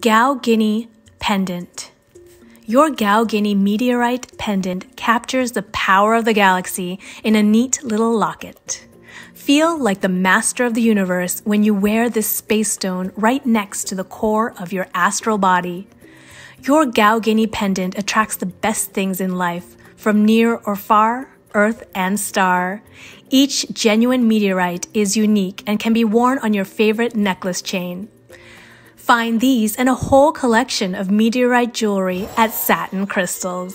Gao Guinea Pendant. Your Gao Guinea meteorite pendant captures the power of the galaxy in a neat little locket. Feel like the master of the universe when you wear this space stone right next to the core of your astral body. Your Gao Guinea pendant attracts the best things in life, from near or far, earth and star. Each genuine meteorite is unique and can be worn on your favorite necklace chain. Find these and a whole collection of meteorite jewelry at Satin Crystals.